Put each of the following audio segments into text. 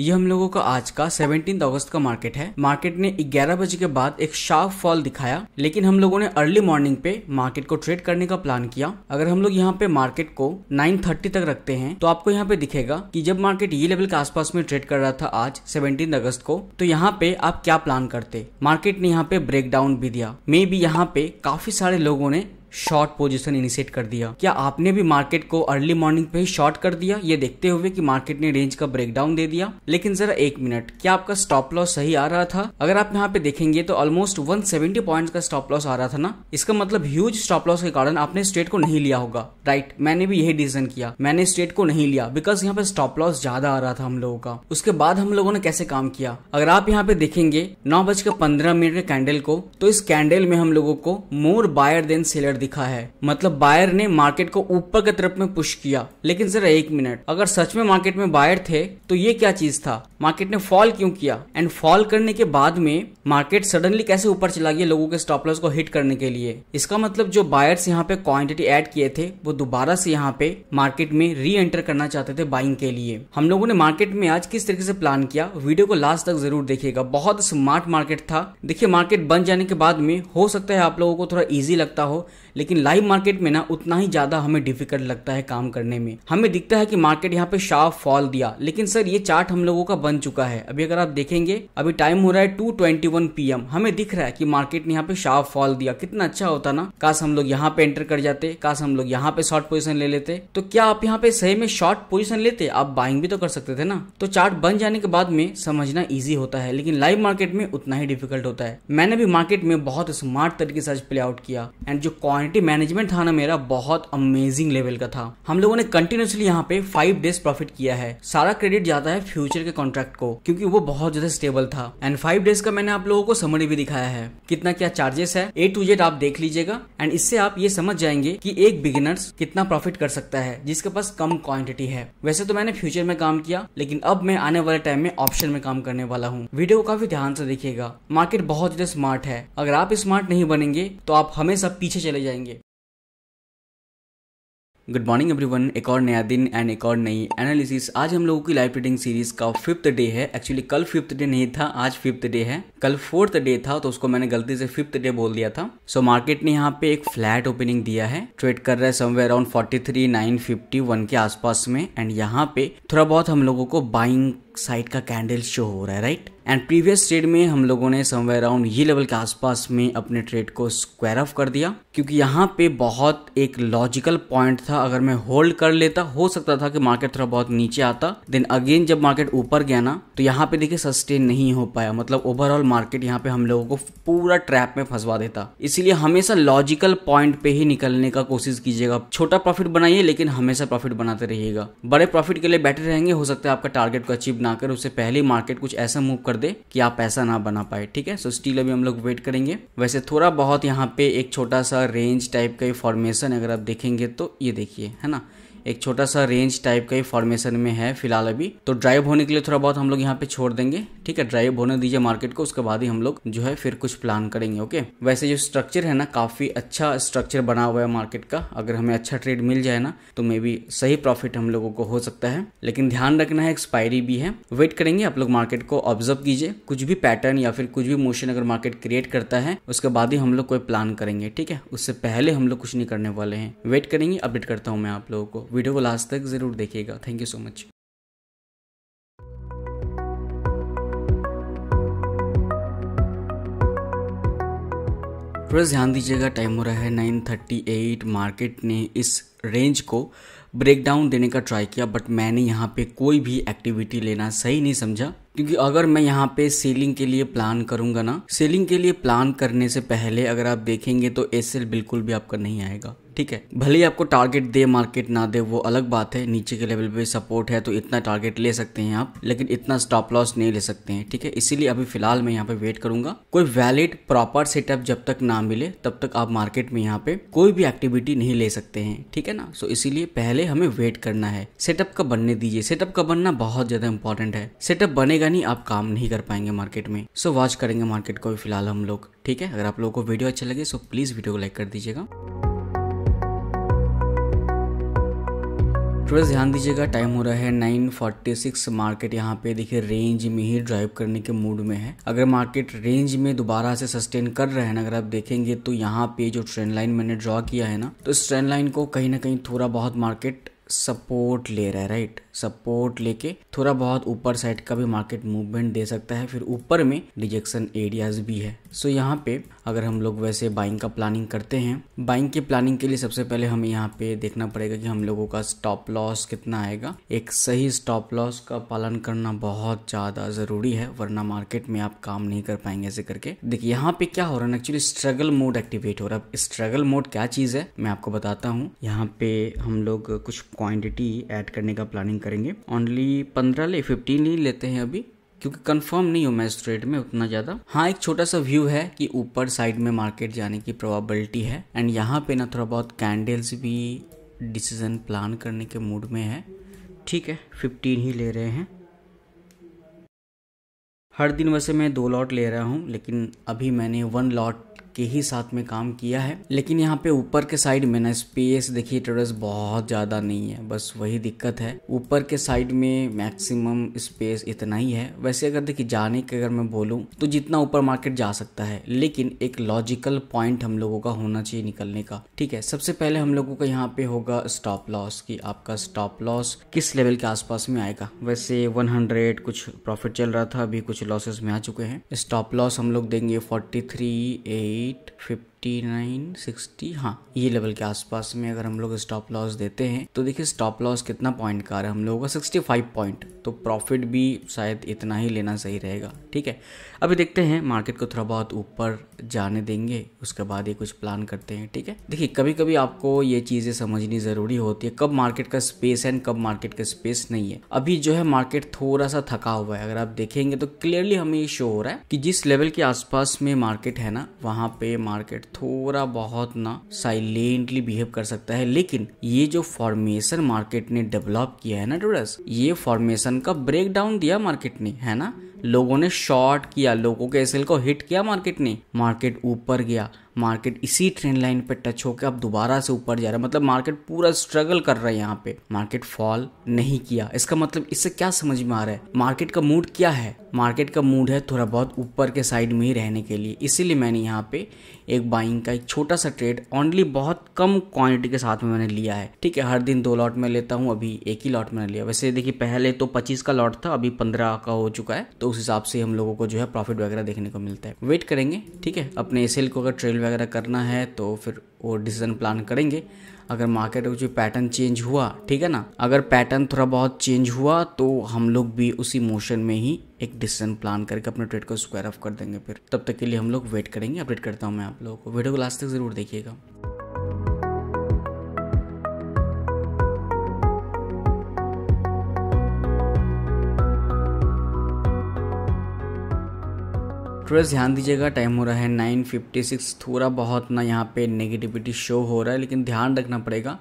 ये हम लोगों का आज का सेवनटीन अगस्त का मार्केट है मार्केट ने ग्यारह बजे के बाद एक शार्प फॉल दिखाया लेकिन हम लोगों ने अर्ली मॉर्निंग पे मार्केट को ट्रेड करने का प्लान किया अगर हम लोग यहाँ पे मार्केट को 9:30 तक रखते हैं तो आपको यहाँ पे दिखेगा कि जब मार्केट ये लेवल के आसपास में ट्रेड कर रहा था आज सेवनटीन अगस्त को तो यहाँ पे आप क्या प्लान करते मार्केट ने यहाँ पे डाउन भी दिया मे बी यहाँ पे काफी सारे लोगों ने शॉर्ट पोजीशन इनिशिएट कर दिया क्या आपने भी मार्केट को अर्ली मॉर्निंग पे ही शॉर्ट कर दिया ये देखते हुए कि मार्केट ने रेंज का ब्रेकडाउन दे दिया लेकिन जरा एक मिनट क्या आपका स्टॉप लॉस सही आ रहा था अगर आप यहाँ पे देखेंगे तो ऑलमोस्ट 170 पॉइंट का स्टॉप लॉस आ रहा था ना इसका मतलब ह्यूज स्टॉप लॉस के कारण आपने स्टेट को नहीं लिया होगा राइट मैंने भी यही डिसीजन किया मैंने स्टेट को नहीं लिया बिकॉज यहाँ पे स्टॉप लॉस ज्यादा आ रहा था हम लोगों का उसके बाद हम लोगों ने कैसे काम किया अगर आप यहाँ पे देखेंगे नौ बजकर पंद्रह मिनट के कैंडल को तो इस कैंडल में हम लोगों को मोर बायर देन सेलर दिखा है मतलब बायर ने मार्केट को ऊपर की तरफ में पुश किया लेकिन जरा एक मिनट अगर सच में मार्केट में बायर थे तो ये क्या चीज था मार्केट ने फॉल क्यों किया एंड फॉल करने के बाद में मार्केट सडनली कैसे ऊपर चला गया लोगों के स्टॉप लॉस को हिट करने के लिए इसका मतलब जो बायर्स यहाँ पे क्वांटिटी एड किए थे वो दोबारा से यहाँ पे मार्केट में री एंटर करना चाहते थे बाइंग के लिए हम लोगों ने मार्केट में आज किस तरीके से प्लान किया वीडियो को लास्ट तक जरूर देखिएगा बहुत स्मार्ट मार्केट था देखिए मार्केट बन जाने के बाद में हो सकता है आप लोगों को थोड़ा इजी लगता हो लेकिन लाइव मार्केट में ना उतना ही ज़्यादा हमें डिफिकल्ट लगता है काम करने में हमें दिखता है कि मार्केट यहाँ पे शार्प फॉल दिया लेकिन सर ये चार्ट हम लोगों का बन चुका है अभी अगर आप देखेंगे अभी टाइम हो रहा है टू ट्वेंटी वन हमें दिख रहा है की मार्केट ने यहाँ पे शार्प फॉल दिया कितना अच्छा होता ना काश हम लोग यहाँ पे एंटर कर जाते काश हम लोग यहाँ पे शॉर्ट पोजिशन ले लेते तो क्या आप यहाँ पे सही में शॉर्ट पोजिशन लेते आप बाइंग भी तो कर सकते थे ना तो चार्ट बन जाने के बाद में समझना ईजी होता है लेकिन लाइव मार्केट में उतना ही डिफिकल्ट होता है मैंने भी मार्केट में बहुत स्मार्ट तरीके से आज प्ले आउट किया एंड जो कॉइन क्वांटिटी मैनेजमेंट था ना मेरा बहुत अमेजिंग लेवल का था हम लोगों ने कंटिन्यूसली यहाँ पे फाइव डेज प्रॉफिट किया है सारा क्रेडिट जाता है फ्यूचर के कॉन्ट्रैक्ट को क्योंकि वो बहुत ज्यादा स्टेबल था एंड फाइव डेज का मैंने आप लोगों को समरी भी दिखाया है कितना क्या चार्जेस है ए टू जेड आप देख लीजिएगा एंड इससे आप ये समझ जाएंगे की एक बिगिनर्स कितना प्रॉफिट कर सकता है जिसके पास कम क्वांटिटी है वैसे तो मैंने फ्यूचर में काम किया लेकिन अब मैं आने वाले टाइम में ऑप्शन में काम करने वाला हूँ वीडियो को काफी ध्यान से देखिएगा मार्केट बहुत ज्यादा स्मार्ट है अगर आप स्मार्ट नहीं बनेंगे तो आप हमेशा पीछे चले जाएंगे गुड मॉर्निंग एवरीवन एक और नया दिन एंड एक और नई एनालिसिस आज हम लोगों की लाइव ट्रेडिंग सीरीज का फिफ्थ डे है एक्चुअली कल फिफ्थ डे नहीं था आज फिफ्थ डे है कल फोर्थ डे था तो उसको मैंने गलती से फिफ्थ डे बोल दिया था सो so, मार्केट ने यहाँ पे एक फ्लैट ओपनिंग दिया है ट्रेड कर रहा है somewhere around forty three nine fifty one के आसपास में एंड यहाँ पे थोड़ा बहुत हम लोगों को बाइंग साइड का कैंडल शो हो रहा है राइट एंड प्रीवियस ट्रेड में हम लोगों ने समवेयर अराउंड ये लेवल के आसपास में अपने ट्रेड को स्क्वायर ऑफ कर दिया क्योंकि यहाँ पे बहुत एक लॉजिकल पॉइंट था अगर मैं होल्ड कर लेता हो सकता था कि मार्केट थोड़ा बहुत नीचे आता देन अगेन जब मार्केट ऊपर गया ना तो यहाँ पे देखिए सस्टेन नहीं हो पाया मतलब ओवरऑल मार्केट यहाँ पे हम लोगों को पूरा ट्रैप में फंसवा देता इसीलिए हमेशा लॉजिकल पॉइंट पे ही निकलने का कोशिश कीजिएगा छोटा प्रॉफिट बनाइए लेकिन हमेशा प्रॉफिट बनाते रहिएगा बड़े प्रॉफिट के लिए बेटर रहेंगे हो सकता है आपका टारगेट को अचीव ना ना कर उससे पहले मार्केट कुछ ऐसा मूव कर दे कि आप पैसा ना बना पाए ठीक है सो स्टील अभी हम लोग वेट करेंगे वैसे थोड़ा बहुत यहाँ पे एक छोटा सा रेंज टाइप का फॉर्मेशन अगर आप देखेंगे तो ये देखिए है ना एक छोटा सा रेंज टाइप का ही फॉर्मेशन में है फिलहाल अभी तो ड्राइव होने के लिए थोड़ा बहुत हम लोग यहाँ पे छोड़ देंगे ठीक है ड्राइव होने दीजिए मार्केट को उसके बाद ही हम लोग जो है फिर कुछ प्लान करेंगे ओके वैसे जो स्ट्रक्चर है ना काफी अच्छा स्ट्रक्चर बना हुआ है मार्केट का अगर हमें अच्छा ट्रेड मिल जाए ना तो मे बी सही प्रॉफिट हम लोगों को हो सकता है लेकिन ध्यान रखना है एक्सपायरी भी है वेट करेंगे आप लोग मार्केट को ऑब्जर्व कीजिए कुछ भी पैटर्न या फिर कुछ भी मोशन अगर मार्केट क्रिएट करता है उसके बाद ही हम लोग कोई प्लान करेंगे ठीक है उससे पहले हम लोग कुछ नहीं करने वाले हैं वेट करेंगे अपडेट करता हूँ मैं आप लोगों को वीडियो को लास्ट तक ज़रूर देखिएगा thank you so much friends ध्यान दीजिएगा टाइम हो रहा है 9:38 मार्केट ने इस रेंज को ब्रेक डाउन देने का ट्राई किया बट मैंने यहाँ पे कोई भी एक्टिविटी लेना सही नहीं समझा क्योंकि अगर मैं यहाँ पे सेलिंग के लिए प्लान करूंगा ना सेलिंग के लिए प्लान करने से पहले अगर आप देखेंगे तो एस बिल्कुल भी आपका नहीं आएगा ठीक है भले ही आपको टारगेट दे मार्केट ना दे वो अलग बात है नीचे के लेवल पे सपोर्ट है तो इतना टारगेट ले सकते हैं आप लेकिन इतना स्टॉप लॉस नहीं ले सकते हैं ठीक है इसीलिए अभी फिलहाल मैं यहाँ पे वेट करूंगा कोई वैलिड प्रॉपर सेटअप जब तक ना मिले तब तक आप मार्केट में यहाँ पे कोई भी एक्टिविटी नहीं ले सकते हैं ठीक है ठीक है ना सो so, इसीलिए पहले हमें वेट करना है सेटअप का बनने दीजिए सेटअप का बनना बहुत ज्यादा इंपॉर्टेंट है सेटअप बनेगा नहीं आप काम नहीं कर पाएंगे मार्केट में सो so, वॉच करेंगे मार्केट को भी फिलहाल हम लोग ठीक है अगर आप लोगों को वीडियो अच्छा लगे सो प्लीज वीडियो को लाइक कर दीजिएगा ट्वेल्स ध्यान दीजिएगा टाइम हो रहा है 9:46 मार्केट यहाँ पे देखिए रेंज में ही ड्राइव करने के मूड में है अगर मार्केट रेंज में दोबारा से सस्टेन कर रहे हैं अगर आप देखेंगे तो यहाँ पे जो ट्रेंड लाइन मैंने ड्रॉ किया है ना तो इस ट्रेंड लाइन को कहीं ना कहीं थोड़ा बहुत मार्केट सपोर्ट ले रहा है राइट सपोर्ट लेके थोड़ा बहुत ऊपर साइड का भी मार्केट मूवमेंट दे सकता है फिर ऊपर में रिजेक्शन एरियाज भी है सो so यहाँ पे अगर हम लोग वैसे बाइंग का प्लानिंग करते हैं बाइंग की प्लानिंग के लिए सबसे पहले हमें यहाँ पे देखना पड़ेगा कि हम लोगों का स्टॉप लॉस कितना आएगा एक सही स्टॉप लॉस का पालन करना बहुत ज़्यादा ज़रूरी है वरना मार्केट में आप काम नहीं कर पाएंगे ऐसे करके देखिए यहाँ पे क्या हो रहा है एक्चुअली स्ट्रगल मोड एक्टिवेट हो रहा है स्ट्रगल मोड क्या चीज़ है मैं आपको बताता हूँ यहाँ पे हम लोग कुछ क्वान्टिटी एड करने का प्लानिंग करेंगे ओनली पंद्रह ले फिफ्टीन ही लेते हैं अभी क्योंकि कंफर्म नहीं हो मैं इस ट्रेड में उतना ज़्यादा हाँ एक छोटा सा व्यू है कि ऊपर साइड में मार्केट जाने की प्रोबेबिलिटी है एंड यहाँ पे ना थोड़ा बहुत कैंडल्स भी डिसीजन प्लान करने के मूड में है ठीक है फिफ्टीन ही ले रहे हैं हर दिन वैसे मैं दो लॉट ले रहा हूँ लेकिन अभी मैंने वन लॉट के ही साथ में काम किया है लेकिन यहाँ पे ऊपर के साइड में ना स्पेस देखिए टेरस बहुत ज़्यादा नहीं है बस वही दिक्कत है ऊपर के साइड में मैक्सिमम स्पेस इतना ही है वैसे अगर देखिए जाने के अगर मैं बोलूँ तो जितना ऊपर मार्केट जा सकता है लेकिन एक लॉजिकल पॉइंट हम लोगों का होना चाहिए निकलने का ठीक है सबसे पहले हम लोगों का यहाँ पे होगा स्टॉप लॉस कि आपका स्टॉप लॉस किस लेवल के आसपास में आएगा वैसे 100 कुछ प्रॉफिट चल रहा था अभी कुछ लॉसेस में आ चुके हैं स्टॉप लॉस हम लोग देंगे forty three 850 fifty nine sixty हाँ ये लेवल के आसपास में अगर हम लोग स्टॉप लॉस देते हैं तो देखिए स्टॉप लॉस कितना पॉइंट का रहा है हम लोगों का सिक्सटी फाइव पॉइंट तो प्रॉफिट भी शायद इतना ही लेना सही रहेगा ठीक है अभी देखते हैं मार्केट को थोड़ा बहुत ऊपर जाने देंगे उसके बाद ये कुछ प्लान करते हैं ठीक है देखिए कभी कभी आपको ये चीज़ें समझनी ज़रूरी होती है कब मार्केट का स्पेस है एंड कब मार्केट का स्पेस नहीं है अभी जो है मार्केट थोड़ा सा थका हुआ है अगर आप देखेंगे तो क्लियरली हमें ये शो हो रहा है कि जिस लेवल के आसपास में मार्केट है ना वहाँ पे मार्केट थोड़ा बहुत ना साइलेंटली बिहेव कर सकता है लेकिन ये जो फॉर्मेशन मार्केट ने डेवलप किया है ना टूरस ये फॉर्मेशन का डाउन दिया मार्केट ने है ना लोगों ने शॉर्ट किया लोगों के एसएल को हिट किया मार्केट ने मार्केट ऊपर गया मार्केट इसी ट्रेंड लाइन पे टच होकर अब दोबारा से ऊपर जा रहा है मतलब मार्केट पूरा स्ट्रगल कर रहा है यहाँ पे मार्केट फॉल नहीं किया इसका मतलब इससे क्या समझ में आ रहा है मार्केट का मूड क्या है मार्केट का मूड है थोड़ा बहुत ऊपर के साइड में ही रहने के लिए इसीलिए मैंने यहाँ पे एक बाइंग का एक छोटा सा ट्रेड ऑनली बहुत कम क्वांटिटी के साथ में मैंने लिया है ठीक है हर दिन दो लॉट में लेता हूँ अभी एक ही लॉट मैंने लिया वैसे देखिए पहले तो पच्चीस का लॉट था अभी पंद्रह का हो चुका है तो उस हिसाब से हम लोगों को जो है प्रॉफिट वगैरह देखने को मिलता है वेट करेंगे ठीक है अपने सेल को अगर ट्रेल वगैरह करना है तो फिर वो डिसीजन प्लान करेंगे अगर मार्केट में जो पैटर्न चेंज हुआ ठीक है ना अगर पैटर्न थोड़ा बहुत चेंज हुआ तो हम लोग भी उसी मोशन में ही एक डिसीजन प्लान करके अपने ट्रेड को स्क्वायर ऑफ कर देंगे फिर तब तक के लिए हम लोग वेट करेंगे अपडेट करता हूँ मैं आप लोगों को वीडियो को लास्ट तक जरूर देखिएगा ट्रेस ध्यान दीजिएगा टाइम हो रहा है नाइन फिफ्टी सिक्स थोड़ा बहुत ना यहाँ पे नेगेटिविटी शो हो रहा है लेकिन ध्यान रखना पड़ेगा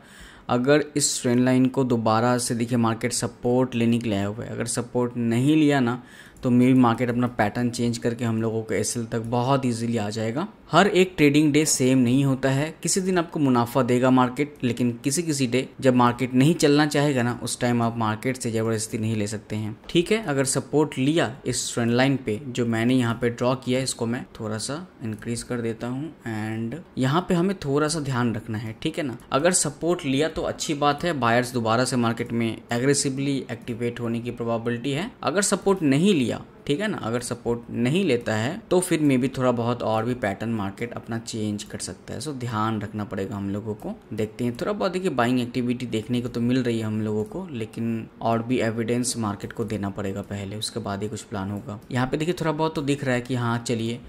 अगर इस ट्रेंड लाइन को दोबारा से देखिए मार्केट सपोर्ट लेने के लिए आए हुए अगर सपोर्ट नहीं लिया ना तो मे बी मार्केट अपना पैटर्न चेंज करके हम लोगों को एस तक बहुत ईजिली आ जाएगा हर एक ट्रेडिंग डे सेम नहीं होता है किसी दिन आपको मुनाफा देगा मार्केट लेकिन किसी किसी डे जब मार्केट नहीं चलना चाहेगा ना उस टाइम आप मार्केट से ज़बरदस्ती नहीं ले सकते हैं ठीक है अगर सपोर्ट लिया इस ट्रेंड लाइन पे जो मैंने यहाँ पे ड्रॉ किया है इसको मैं थोड़ा सा इंक्रीज कर देता हूँ एंड यहाँ पे हमें थोड़ा सा ध्यान रखना है ठीक है ना अगर सपोर्ट लिया तो अच्छी बात है बायर्स दोबारा से मार्केट में एग्रेसिवली एक्टिवेट होने की प्रोबेबिलिटी है अगर सपोर्ट नहीं लिया लिया ठीक है ना अगर सपोर्ट नहीं लेता है तो फिर मे भी थोड़ा बहुत और भी पैटर्न मार्केट अपना चेंज कर सकता है सो ध्यान रखना पड़ेगा हम लोगों को देखते हैं थोड़ा बहुत देखिए बाइंग एक्टिविटी देखने को तो मिल रही है हम लोगों को लेकिन और भी एविडेंस मार्केट को देना पड़ेगा पहले उसके बाद ही कुछ प्लान होगा यहाँ पे देखिए थोड़ा बहुत तो दिख रहा है कि हाँ चलिए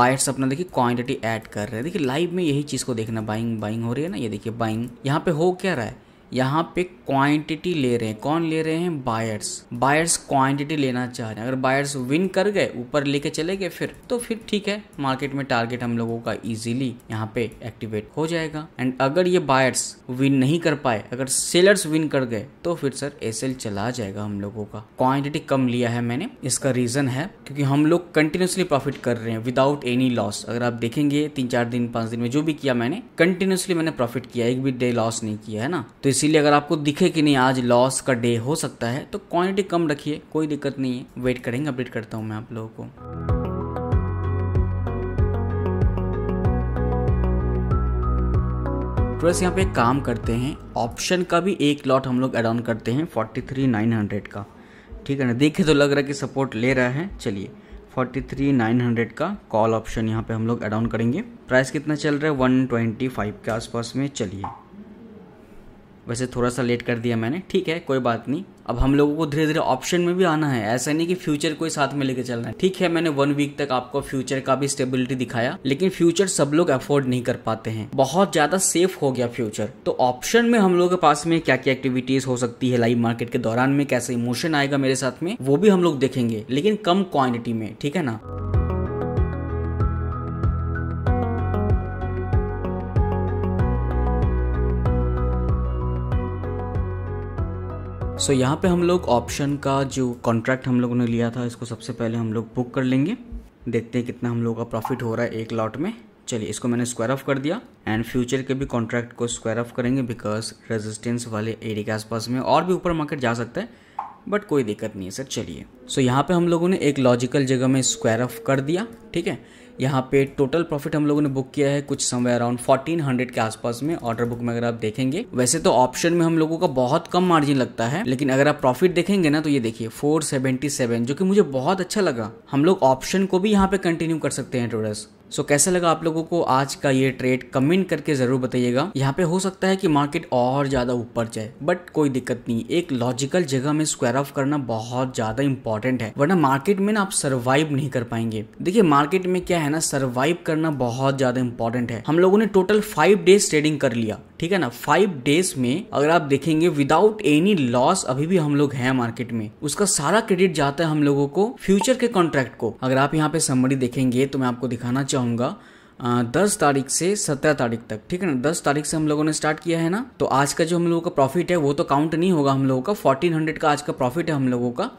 बायर्स अपना देखिए क्वांटिटी ऐड कर रहे हैं देखिए लाइव में यही चीज़ को देखना बाइंग बाइंग हो रही है ना ये देखिए बाइंग यहाँ पे हो क्या रहा है यहाँ पे क्वांटिटी ले रहे हैं कौन ले रहे हैं बायर्स बायर्स क्वांटिटी लेना चाह रहे हैं अगर बायर्स विन कर गए ऊपर लेके चले गए फिर तो फिर ठीक है मार्केट में टारगेट हम लोगों का इजीली यहाँ पे एक्टिवेट हो जाएगा एंड अगर ये बायर्स विन नहीं कर पाए अगर सेलर्स विन कर गए तो फिर सर एस चला जाएगा हम लोगों का क्वांटिटी कम लिया है मैंने इसका रीजन है क्योंकि हम लोग कंटिन्यूसली प्रॉफिट कर रहे हैं विदाउट एनी लॉस अगर आप देखेंगे तीन चार दिन पांच दिन में जो भी किया मैंने कंटिन्यूसली मैंने प्रॉफिट किया एक भी डे लॉस नहीं किया है ना तो इस इसीलिए अगर आपको दिखे कि नहीं आज लॉस का डे हो सकता है तो क्वांटिटी कम रखिए कोई दिक्कत नहीं है वेट करेंगे अपडेट करता हूँ मैं आप लोगों को प्लस यहाँ पे काम करते हैं ऑप्शन का भी एक लॉट हम लोग एड ऑन करते हैं फोर्टी थ्री नाइन हंड्रेड का ठीक है ना देखे तो लग रहा है कि सपोर्ट ले रहा है चलिए फोर्टी थ्री नाइन हंड्रेड का कॉल ऑप्शन यहाँ पे हम लोग एड ऑन करेंगे प्राइस कितना चल रहा है वन ट्वेंटी फाइव के आसपास में चलिए वैसे थोड़ा सा लेट कर दिया मैंने ठीक है कोई बात नहीं अब हम लोगों को धीरे धीरे ऑप्शन में भी आना है ऐसा नहीं कि फ्यूचर को साथ में लेके चलना है ठीक है मैंने वन वीक तक आपको फ्यूचर का भी स्टेबिलिटी दिखाया लेकिन फ्यूचर सब लोग अफोर्ड नहीं कर पाते हैं बहुत ज्यादा सेफ हो गया फ्यूचर तो ऑप्शन में हम लोगों के पास में क्या क्या एक्टिविटीज हो सकती है लाइव मार्केट के दौरान में कैसे इमोशन आएगा मेरे साथ में वो भी हम लोग देखेंगे लेकिन कम क्वांटिटी में ठीक है ना सो so, यहाँ पे हम लोग ऑप्शन का जो कॉन्ट्रैक्ट हम लोगों ने लिया था इसको सबसे पहले हम लोग बुक कर लेंगे देखते हैं कितना हम लोगों का प्रॉफिट हो रहा है एक लॉट में चलिए इसको मैंने स्क्वायर ऑफ कर दिया एंड फ्यूचर के भी कॉन्ट्रैक्ट को स्क्वायर ऑफ करेंगे बिकॉज रेजिस्टेंस वाले एरिया के आसपास में और भी ऊपर मार्केट जा सकता है बट कोई दिक्कत नहीं है सर चलिए सो so, यहाँ पे हम लोगों ने एक लॉजिकल जगह में स्क्वायर ऑफ कर दिया ठीक है यहाँ पे टोटल प्रॉफिट हम लोगों ने बुक किया है कुछ समय अराउंड फोर्टीन हंड्रेड के आसपास में ऑर्डर बुक में अगर आप देखेंगे वैसे तो ऑप्शन में हम लोगों का बहुत कम मार्जिन लगता है लेकिन अगर आप प्रॉफिट देखेंगे ना तो ये देखिए फोर सेवेंटी सेवन जो कि मुझे बहुत अच्छा लगा हम लोग ऑप्शन को भी यहाँ पे कंटिन्यू कर सकते हैं ट्रेडर्स सो so, कैसा लगा आप लोगों को आज का ये ट्रेड कमेंट करके ज़रूर बताइएगा यहाँ पे हो सकता है कि मार्केट और ज़्यादा ऊपर जाए बट कोई दिक्कत नहीं एक लॉजिकल जगह में स्क्वायर ऑफ करना बहुत ज़्यादा इंपॉर्टेंट है वरना मार्केट में ना आप सर्वाइव नहीं कर पाएंगे देखिए मार्केट में क्या है ना सर्वाइव करना बहुत ज़्यादा इंपॉर्टेंट है हम लोगों ने टोटल फाइव डेज ट्रेडिंग कर लिया ठीक है ना फाइव डेज में अगर आप देखेंगे विदाउट एनी लॉस अभी भी हम लोग हैं मार्केट में उसका सारा क्रेडिट जाता है हम लोगों को फ्यूचर के कॉन्ट्रैक्ट को अगर आप यहाँ पे समरी देखेंगे तो मैं आपको दिखाना चाहूंगा दस तारीख से सत्रह तारीख तक ठीक है ना दस तारीख से हम लोगों ने स्टार्ट किया है ना तो आज का जो हम लोगों का प्रॉफिट है वो तो काउंट नहीं होगा हम लोगों का फोर्टीन हंड्रेड का आज का प्रॉफिट है हम लोगों का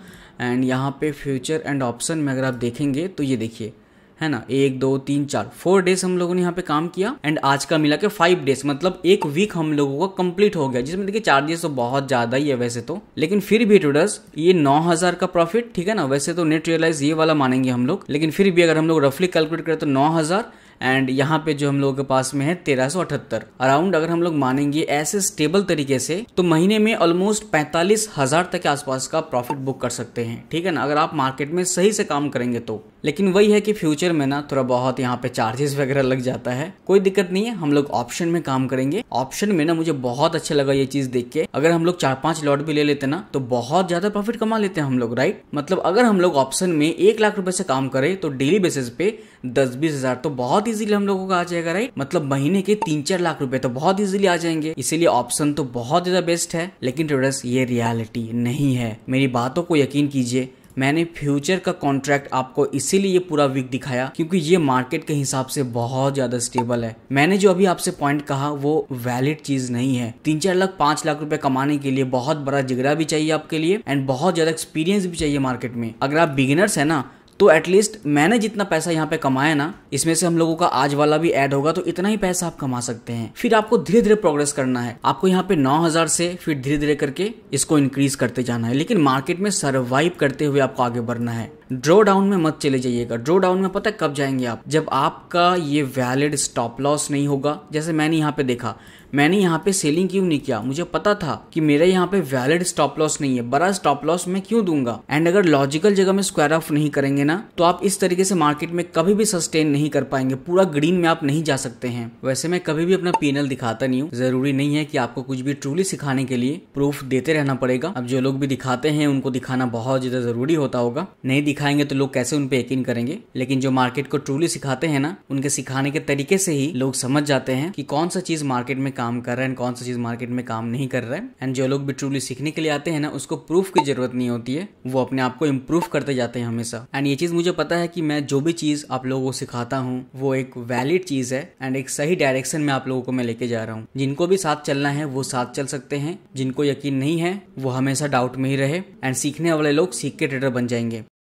एंड यहाँ पे फ्यूचर एंड ऑप्शन में अगर आप देखेंगे तो ये देखिए है ना एक दो तीन चार फोर डेज हम लोगों ने यहाँ पे काम किया एंड आज का मिला के फाइव डेज मतलब एक वीक हम लोगों का कंप्लीट हो गया जिसमें देखिए चार्जेस तो बहुत ज्यादा ही है वैसे तो लेकिन फिर भी ट्रेडर्स ये नौ हजार का प्रॉफिट ठीक है ना वैसे तो नेट रियलाइज ये वाला मानेंगे हम लोग लेकिन फिर भी अगर हम लोग रफली कैलकुलेट करें तो नौ हजार एंड यहाँ पे जो हम लोगों के पास में है तेरह सौ अठहत्तर अराउंड अगर हम लोग मानेंगे ऐसे स्टेबल तरीके से तो महीने में ऑलमोस्ट पैंतालीस हजार तक के आसपास का प्रॉफिट बुक कर सकते हैं ठीक है ना अगर आप मार्केट में सही से काम करेंगे तो लेकिन वही है कि फ्यूचर में ना थोड़ा बहुत यहाँ पे चार्जेस वगैरह लग जाता है कोई दिक्कत नहीं है हम लोग ऑप्शन में काम करेंगे ऑप्शन में ना मुझे बहुत अच्छा लगा ये चीज देख के अगर हम लोग चार पांच लॉट भी ले लेते ना तो बहुत ज्यादा प्रॉफिट कमा लेते हैं हम लोग राइट मतलब अगर हम लोग ऑप्शन में एक लाख रुपए से काम करें तो डेली बेसिस पे दस बीस हजार तो बहुत इजीली हम लोगों का आ जाएगा राइट मतलब महीने के तीन चार लाख रुपए तो बहुत इजीली आ जाएंगे इसीलिए ऑप्शन तो बहुत ज्यादा बेस्ट है लेकिन ट्रेडर्स ये रियलिटी नहीं है मेरी बातों को यकीन कीजिए मैंने फ्यूचर का कॉन्ट्रैक्ट आपको इसीलिए पूरा वीक दिखाया क्योंकि ये मार्केट के हिसाब से बहुत ज्यादा स्टेबल है मैंने जो अभी आपसे पॉइंट कहा वो वैलिड चीज नहीं है तीन चार लाख पांच लाख रुपए कमाने के लिए बहुत बड़ा जिगरा भी चाहिए आपके लिए एंड बहुत ज्यादा एक्सपीरियंस भी चाहिए मार्केट में अगर आप बिगिनर्स है ना तो एटलीस्ट मैंने जितना पैसा यहाँ पे कमाया ना इसमें से हम लोगों का आज वाला भी ऐड होगा तो इतना ही पैसा आप कमा सकते हैं फिर आपको धीरे धीरे प्रोग्रेस करना है आपको यहाँ पे 9000 से फिर धीरे धीरे करके इसको इंक्रीज करते जाना है लेकिन मार्केट में सर्वाइव करते हुए आपको आगे बढ़ना है ड्रो डाउन में मत चले जाइएगा ड्रो डाउन में पता है कब जाएंगे आप जब आपका ये वैलिड स्टॉप लॉस नहीं होगा जैसे मैंने यहाँ पे देखा मैंने यहाँ पे सेलिंग क्यों नहीं किया मुझे पता था कि मेरे यहाँ पे वैलिड स्टॉप लॉस नहीं है बड़ा स्टॉप लॉस मैं क्यों दूंगा एंड अगर लॉजिकल जगह में स्क्वायर ऑफ नहीं करेंगे ना तो आप इस तरीके से मार्केट में कभी भी सस्टेन नहीं कर पाएंगे पूरा ग्रीन में आप नहीं जा सकते हैं वैसे मैं कभी भी अपना पीनल दिखाता नहीं हूँ जरूरी नहीं है कि आपको कुछ भी ट्रूली सिखाने के लिए प्रूफ देते रहना पड़ेगा अब जो लोग भी दिखाते हैं उनको दिखाना बहुत ज्यादा जरूरी होता होगा नहीं दिखा सिखाएंगे तो लोग कैसे उन पर यकीन करेंगे लेकिन जो मार्केट को ट्रूली सिखाते हैं ना उनके सिखाने के तरीके से ही लोग समझ जाते हैं कि कौन सा चीज मार्केट में काम कर रहा है कौन सा चीज मार्केट में काम नहीं कर रहा है एंड जो लोग भी ट्रूली सीखने के लिए आते हैं ना उसको प्रूफ की जरूरत नहीं होती है वो अपने आप को इम्प्रूव करते जाते हैं हमेशा एंड ये चीज मुझे पता है कि मैं जो भी चीज आप लोगों को सिखाता हूँ वो एक वैलिड चीज है एंड एक सही डायरेक्शन में आप लोगों को मैं लेके जा रहा हूँ जिनको भी साथ चलना है वो साथ चल सकते हैं जिनको यकीन नहीं है वो हमेशा डाउट में ही रहे एंड सीखने वाले लोग सीख के ट्रेडर बन जाएंगे